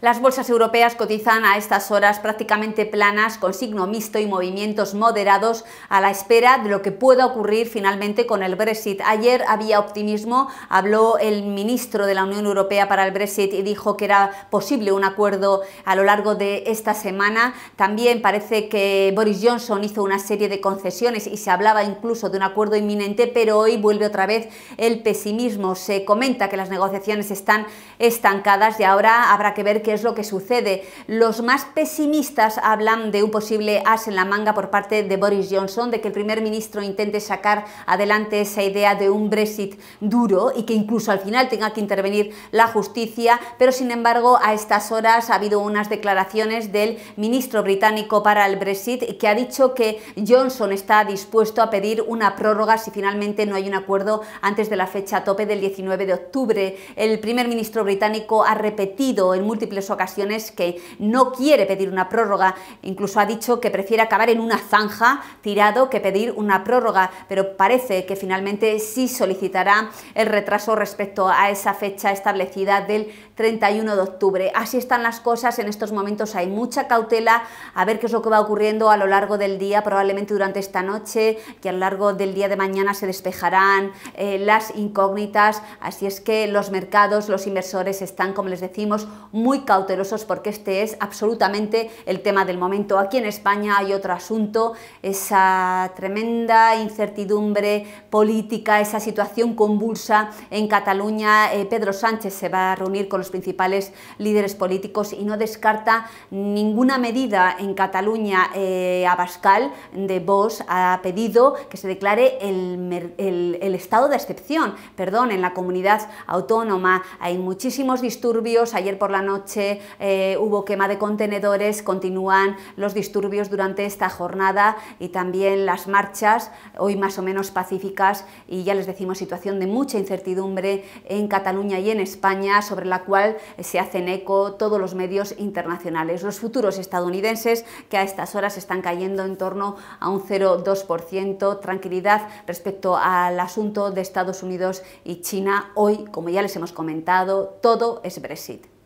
Las bolsas europeas cotizan a estas horas prácticamente planas, con signo mixto y movimientos moderados a la espera de lo que pueda ocurrir finalmente con el Brexit. Ayer había optimismo, habló el ministro de la Unión Europea para el Brexit y dijo que era posible un acuerdo a lo largo de esta semana. También parece que Boris Johnson hizo una serie de concesiones y se hablaba incluso de un acuerdo inminente, pero hoy vuelve otra vez el pesimismo. Se comenta que las negociaciones están estancadas y ahora habrá que ver qué es lo que sucede. Los más pesimistas hablan de un posible as en la manga por parte de Boris Johnson, de que el primer ministro intente sacar adelante esa idea de un Brexit duro y que incluso al final tenga que intervenir la justicia, pero sin embargo a estas horas ha habido unas declaraciones del ministro británico para el Brexit que ha dicho que Johnson está dispuesto a pedir una prórroga si finalmente no hay un acuerdo antes de la fecha tope del 19 de octubre. El primer ministro británico ha repetido en múltiples ocasiones que no quiere pedir una prórroga, incluso ha dicho que prefiere acabar en una zanja tirado que pedir una prórroga, pero parece que finalmente sí solicitará el retraso respecto a esa fecha establecida del 31 de octubre. Así están las cosas, en estos momentos hay mucha cautela, a ver qué es lo que va ocurriendo a lo largo del día, probablemente durante esta noche, que a lo largo del día de mañana se despejarán eh, las incógnitas, así es que los mercados, los inversores están, como les decimos, muy cautelosos porque este es absolutamente el tema del momento. Aquí en España hay otro asunto, esa tremenda incertidumbre política, esa situación convulsa en Cataluña. Eh, Pedro Sánchez se va a reunir con los principales líderes políticos y no descarta ninguna medida en Cataluña. Eh, Abascal de Vos ha pedido que se declare el, el estado de excepción, perdón, en la comunidad autónoma. Hay muchísimos disturbios. Ayer por la noche eh, hubo quema de contenedores, continúan los disturbios durante esta jornada y también las marchas, hoy más o menos pacíficas y ya les decimos situación de mucha incertidumbre en Cataluña y en España sobre la cual se hacen eco todos los medios internacionales. Los futuros estadounidenses que a estas horas están cayendo en torno a un 0,2%, tranquilidad respecto al asunto de Estados Unidos y China. Hoy, como ya les hemos comentado, todo es Brexit.